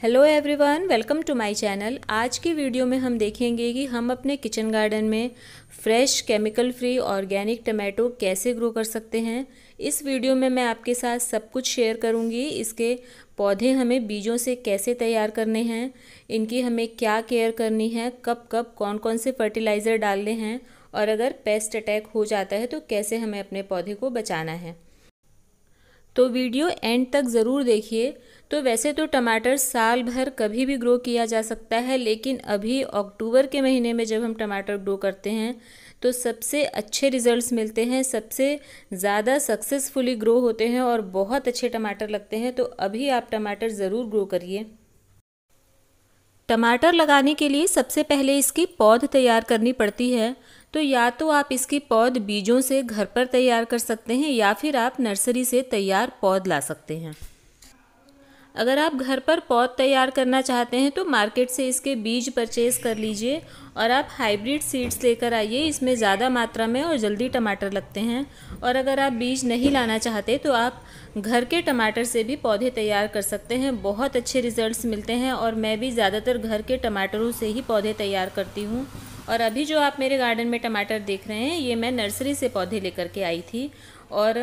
hello everyone welcome to my channel आज की video में हम देखेंगे कि हम अपने किचन गार्डन में fresh chemical free organic tomato कैसे ग्रो कर सकते हैं इस वीडियो में मैं आपके साथ सब कुछ शेयर करूंगी इसके पौधे हमें बीजों से कैसे तैयार करने हैं इनकी हमें क्या केयर करनी है कब कब कौन कौन से फर्टिलाइज़र डालने हैं और अगर पेस्ट अटैक हो जाता है तो कैसे हमें अपने पौधे को बचाना है तो वीडियो एंड तक ज़रूर देखिए तो वैसे तो टमाटर साल भर कभी भी ग्रो किया जा सकता है लेकिन अभी अक्टूबर के महीने में जब हम टमाटर ग्रो करते हैं तो सबसे अच्छे रिजल्ट्स मिलते हैं सबसे ज़्यादा सक्सेसफुली ग्रो होते हैं और बहुत अच्छे टमाटर लगते हैं तो अभी आप टमाटर ज़रूर ग्रो करिए टमाटर लगाने के लिए सबसे पहले इसकी पौध तैयार करनी पड़ती है तो या तो आप इसके पौध बीजों से घर पर तैयार कर सकते हैं या फिर आप नर्सरी से तैयार पौध ला सकते हैं अगर आप घर पर पौध तैयार करना चाहते हैं तो मार्केट से इसके बीज परचेज़ कर लीजिए और आप हाइब्रिड सीड्स लेकर आइए इसमें ज़्यादा मात्रा में और जल्दी टमाटर लगते हैं और अगर आप बीज नहीं लाना चाहते तो आप घर के टमाटर से भी पौधे तैयार कर सकते हैं बहुत अच्छे रिज़ल्ट मिलते हैं और मैं भी ज़्यादातर घर के टमाटरों से ही पौधे तैयार करती हूँ और अभी जो आप मेरे गार्डन में टमाटर देख रहे हैं ये मैं नर्सरी से पौधे लेकर के आई थी और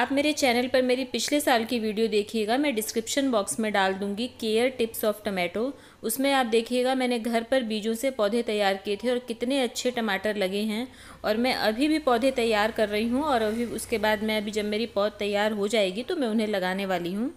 आप मेरे चैनल पर मेरी पिछले साल की वीडियो देखिएगा मैं डिस्क्रिप्शन बॉक्स में डाल दूंगी केयर टिप्स ऑफ टमाटो उसमें आप देखिएगा मैंने घर पर बीजों से पौधे तैयार किए थे और कितने अच्छे टमाटर लगे हैं और मैं अभी भी पौधे तैयार कर रही हूँ और अभी उसके बाद मैं अभी जब मेरी पौध तैयार हो जाएगी तो मैं उन्हें लगाने वाली हूँ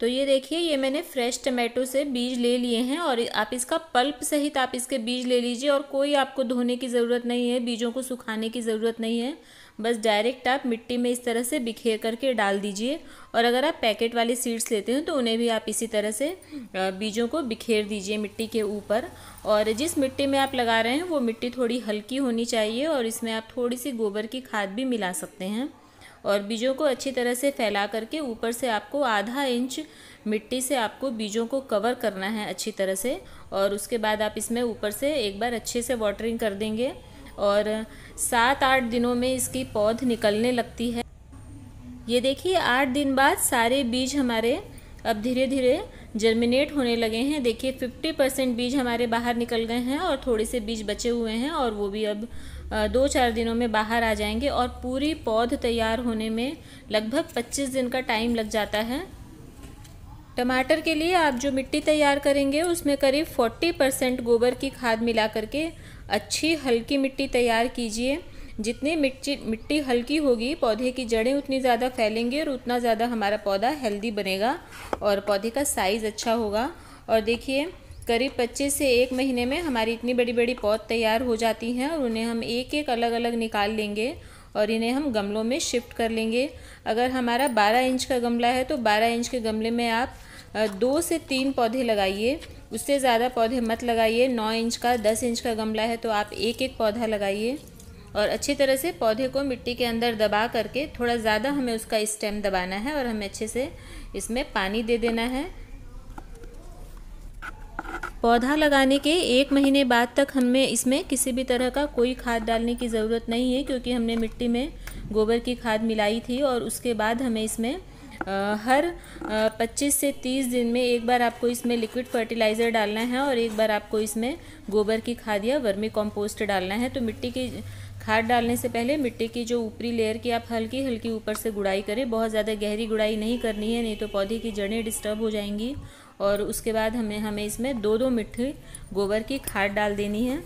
तो ये देखिए ये मैंने फ्रेश टमाटो से बीज ले लिए हैं और आप इसका पल्प सहित आप इसके बीज ले लीजिए और कोई आपको धोने की ज़रूरत नहीं है बीजों को सुखाने की ज़रूरत नहीं है बस डायरेक्ट आप मिट्टी में इस तरह से बिखेर करके डाल दीजिए और अगर आप पैकेट वाले सीड्स लेते हैं तो उन्हें भी आप इसी तरह से बीजों को बिखेर दीजिए मिट्टी के ऊपर और जिस मिट्टी में आप लगा रहे हैं वो मिट्टी थोड़ी हल्की होनी चाहिए और इसमें आप थोड़ी सी गोबर की खाद भी मिला सकते हैं और बीजों को अच्छी तरह से फैला करके ऊपर से आपको आधा इंच मिट्टी से आपको बीजों को कवर करना है अच्छी तरह से और उसके बाद आप इसमें ऊपर से एक बार अच्छे से वाटरिंग कर देंगे और सात आठ दिनों में इसकी पौध निकलने लगती है ये देखिए आठ दिन बाद सारे बीज हमारे अब धीरे धीरे जर्मिनेट होने लगे हैं देखिए फिफ्टी परसेंट बीज हमारे बाहर निकल गए हैं और थोड़े से बीज बचे हुए हैं और वो भी अब दो चार दिनों में बाहर आ जाएंगे और पूरी पौध तैयार होने में लगभग पच्चीस दिन का टाइम लग जाता है टमाटर के लिए आप जो मिट्टी तैयार करेंगे उसमें करीब 40 परसेंट गोबर की खाद मिला करके अच्छी हल्की मिट्टी तैयार कीजिए जितनी मिट्टी मिट्टी हल्की होगी पौधे की जड़ें उतनी ज़्यादा फैलेंगी और उतना ज़्यादा हमारा पौधा हेल्दी बनेगा और पौधे का साइज़ अच्छा होगा और देखिए करीब 25 से एक महीने में हमारी इतनी बड़ी बड़ी पौध तैयार हो जाती हैं और उन्हें हम एक एक अलग अलग निकाल लेंगे और इन्हें हम गमलों में शिफ्ट कर लेंगे अगर हमारा 12 इंच का गमला है तो 12 इंच के गमले में आप दो से तीन पौधे लगाइए उससे ज़्यादा पौधे मत लगाइए नौ इंच का दस इंच का गमला है तो आप एक एक पौधा लगाइए और अच्छी तरह से पौधे को मिट्टी के अंदर दबा करके थोड़ा ज़्यादा हमें उसका स्टेम दबाना है और हमें अच्छे से इसमें पानी दे देना है पौधा लगाने के एक महीने बाद तक हमें इसमें किसी भी तरह का कोई खाद डालने की ज़रूरत नहीं है क्योंकि हमने मिट्टी में गोबर की खाद मिलाई थी और उसके बाद हमें इसमें हर 25 से 30 दिन में एक बार आपको इसमें लिक्विड फर्टिलाइज़र डालना है और एक बार आपको इसमें गोबर की खाद या वर्मी कंपोस्ट डालना है तो मिट्टी की खाद डालने से पहले मिट्टी की जो ऊपरी लेयर की आप हल्की हल्की ऊपर से गुड़ाई करें बहुत ज़्यादा गहरी गुड़ाई नहीं करनी है नहीं तो पौधे की जड़ें डिस्टर्ब हो जाएंगी और उसके बाद हमें हमें इसमें दो दो मिट्टी गोबर की खाद डाल देनी है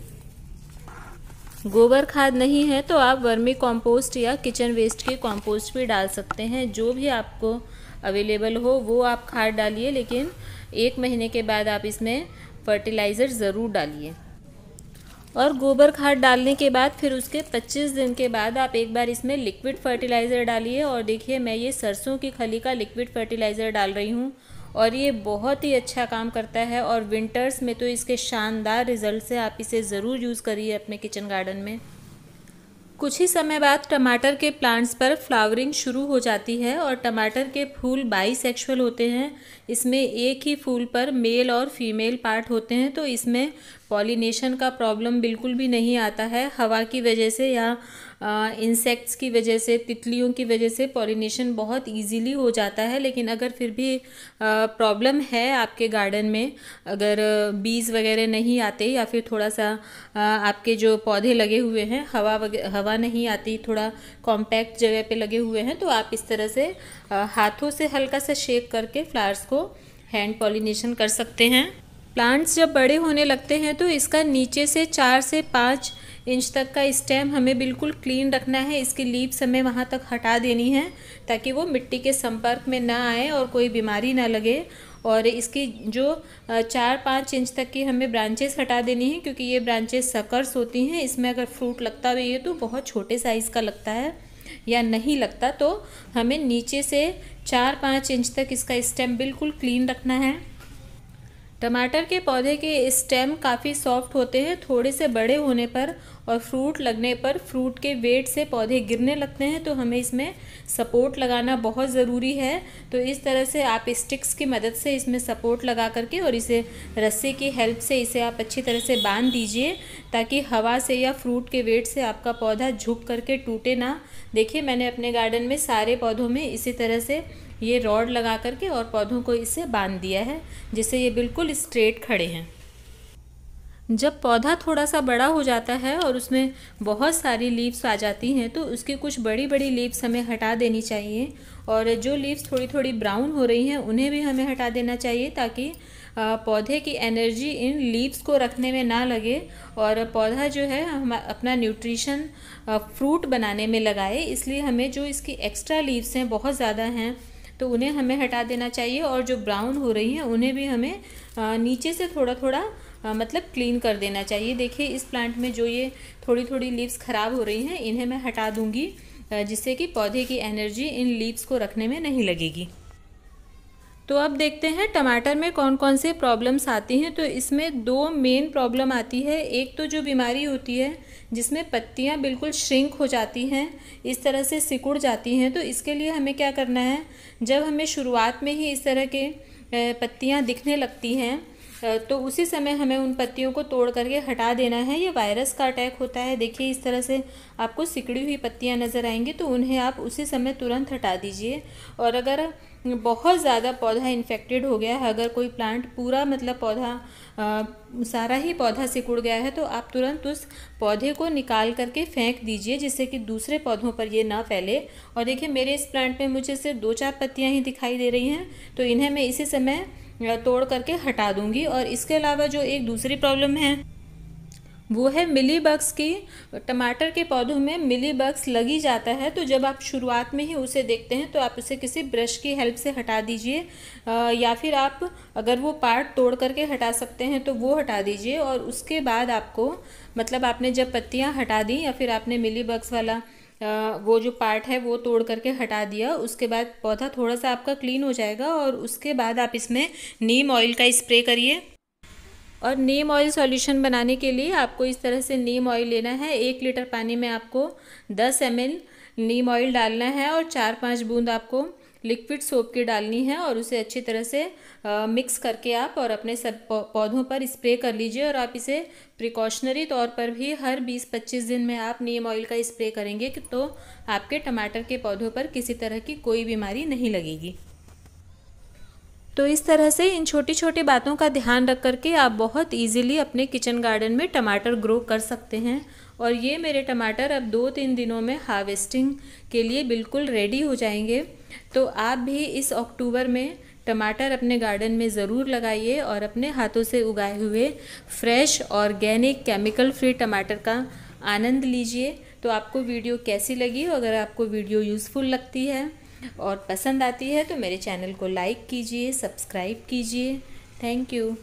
गोबर खाद नहीं है तो आप वर्मी कॉम्पोस्ट या किचन वेस्ट के कॉम्पोस्ट भी डाल सकते हैं जो भी आपको अवेलेबल हो वो आप खाद डालिए लेकिन एक महीने के बाद आप इसमें फर्टिलाइज़र ज़रूर डालिए और गोबर खाद डालने के बाद फिर उसके 25 दिन के बाद आप एक बार इसमें लिक्विड फर्टिलाइज़र डालिए और देखिए मैं ये सरसों की खली का लिक्विड फर्टिलाइज़र डाल रही हूँ और ये बहुत ही अच्छा काम करता है और विंटर्स में तो इसके शानदार रिज़ल्ट से आप इसे ज़रूर यूज़ करिए अपने किचन गार्डन में कुछ ही समय बाद टमाटर के प्लांट्स पर फ्लावरिंग शुरू हो जाती है और टमाटर के फूल बाईसेक्सुअल होते हैं इसमें एक ही फूल पर मेल और फीमेल पार्ट होते हैं तो इसमें पॉलिनेशन का प्रॉब्लम बिल्कुल भी नहीं आता है हवा की वजह से या इंसेक्ट्स की वजह से तितलियों की वजह से पॉलिनेशन बहुत इजीली हो जाता है लेकिन अगर फिर भी प्रॉब्लम है आपके गार्डन में अगर बीज वगैरह नहीं आते या फिर थोड़ा सा आपके जो पौधे लगे हुए हैं हवा हवा नहीं आती थोड़ा कॉम्पैक्ट जगह पे लगे हुए हैं तो आप इस तरह से हाथों से हल्का सा शेक करके फ्लावर्स को हैंड पॉलिनेशन कर सकते हैं प्लांट्स जब बड़े होने लगते हैं तो इसका नीचे से चार से पाँच इंच तक का स्टेम हमें बिल्कुल क्लीन रखना है इसकी लीव्स हमें वहाँ तक हटा देनी है ताकि वो मिट्टी के संपर्क में ना आए और कोई बीमारी ना लगे और इसकी जो चार पाँच इंच तक की हमें ब्रांचेस हटा देनी है क्योंकि ये ब्रांचेस सकर्स होती हैं इसमें अगर फ्रूट लगता भी है तो बहुत छोटे साइज़ का लगता है या नहीं लगता तो हमें नीचे से चार पाँच इंच तक इसका स्टेम बिल्कुल क्लीन रखना है टमाटर के पौधे के स्टेम काफ़ी सॉफ्ट होते हैं थोड़े से बड़े होने पर और फ्रूट लगने पर फ्रूट के वेट से पौधे गिरने लगते हैं तो हमें इसमें सपोर्ट लगाना बहुत ज़रूरी है तो इस तरह से आप स्टिक्स की मदद से इसमें सपोर्ट लगा करके और इसे रस्सी की हेल्प से इसे आप अच्छी तरह से बांध दीजिए ताकि हवा से या फ्रूट के वेट से आपका पौधा झुक करके टूटे ना देखिए मैंने अपने गार्डन में सारे पौधों में इसी तरह से ये रॉड लगा करके और पौधों को इसे बांध दिया है जिससे ये बिल्कुल स्ट्रेट खड़े हैं जब पौधा थोड़ा सा बड़ा हो जाता है और उसमें बहुत सारी लीव्स आ जाती हैं तो उसकी कुछ बड़ी बड़ी लीव्स हमें हटा देनी चाहिए और जो लीव्स थोड़ी थोड़ी ब्राउन हो रही हैं उन्हें भी हमें हटा देना चाहिए ताकि पौधे की एनर्जी इन लीव्स को रखने में ना लगे और पौधा जो है हम अपना न्यूट्रिशन फ्रूट बनाने में लगाए इसलिए हमें जो इसकी एक्स्ट्रा लीव्स हैं बहुत ज़्यादा हैं तो उन्हें हमें हटा देना चाहिए और जो ब्राउन हो रही हैं उन्हें भी हमें नीचे से थोड़ा थोड़ा मतलब क्लीन कर देना चाहिए देखिए इस प्लांट में जो ये थोड़ी थोड़ी लीव्स ख़राब हो रही हैं इन्हें मैं हटा दूँगी जिससे कि पौधे की एनर्जी इन लीव्स को रखने में नहीं लगेगी तो अब देखते हैं टमाटर में कौन कौन से प्रॉब्लम्स आती हैं तो इसमें दो मेन प्रॉब्लम आती है एक तो जो बीमारी होती है जिसमें पत्तियां बिल्कुल श्रिंक हो जाती हैं इस तरह से सिकुड़ जाती हैं तो इसके लिए हमें क्या करना है जब हमें शुरुआत में ही इस तरह के पत्तियां दिखने लगती हैं तो उसी समय हमें उन पत्तियों को तोड़ करके हटा देना है ये वायरस का अटैक होता है देखिए इस तरह से आपको सिकड़ी हुई पत्तियाँ नज़र आएंगी तो उन्हें आप उसी समय तुरंत हटा दीजिए और अगर बहुत ज़्यादा पौधा इन्फेक्टेड हो गया है अगर कोई प्लांट पूरा मतलब पौधा आ, सारा ही पौधा सिकुड़ गया है तो आप तुरंत उस पौधे को निकाल करके फेंक दीजिए जिससे कि दूसरे पौधों पर ये ना फैले और देखिए मेरे इस प्लांट में मुझे सिर्फ दो चार पत्तियाँ ही दिखाई दे रही हैं तो इन्हें मैं इसी समय तोड़ करके हटा दूंगी और इसके अलावा जो एक दूसरी प्रॉब्लम है वो है मिली बग्स की टमाटर के पौधों में मिली बग्स लगी जाता है तो जब आप शुरुआत में ही उसे देखते हैं तो आप उसे किसी ब्रश की हेल्प से हटा दीजिए या फिर आप अगर वो पार्ट तोड़ करके हटा सकते हैं तो वो हटा दीजिए और उसके बाद आपको मतलब आपने जब पत्तियां हटा दी या फिर आपने मिली बग्स वाला वो जो पार्ट है वो तोड़ करके हटा दिया उसके बाद पौधा थोड़ा सा आपका क्लीन हो जाएगा और उसके बाद आप इसमें नीम ऑयल का स्प्रे करिए और नीम ऑयल सॉल्यूशन बनाने के लिए आपको इस तरह से नीम ऑयल लेना है एक लीटर पानी में आपको दस एम नीम ऑयल डालना है और चार पाँच बूंद आपको लिक्विड सोप की डालनी है और उसे अच्छी तरह से आ, मिक्स करके आप और अपने सब पौधों पर स्प्रे कर लीजिए और आप इसे प्रिकॉशनरी तौर पर भी हर 20-25 दिन में आप नीम ऑयल का स्प्रे करेंगे तो आपके टमाटर के पौधों पर किसी तरह की कोई बीमारी नहीं लगेगी तो इस तरह से इन छोटी छोटी बातों का ध्यान रख करके आप बहुत इजीली अपने किचन गार्डन में टमाटर ग्रो कर सकते हैं और ये मेरे टमाटर अब दो तीन दिनों में हार्वेस्टिंग के लिए बिल्कुल रेडी हो जाएंगे तो आप भी इस अक्टूबर में टमाटर अपने गार्डन में ज़रूर लगाइए और अपने हाथों से उगाए हुए फ्रेश ऑर्गेनिक केमिकल फ्री टमाटर का आनंद लीजिए तो आपको वीडियो कैसी लगी अगर आपको वीडियो यूज़फुल लगती है और पसंद आती है तो मेरे चैनल को लाइक कीजिए सब्सक्राइब कीजिए थैंक यू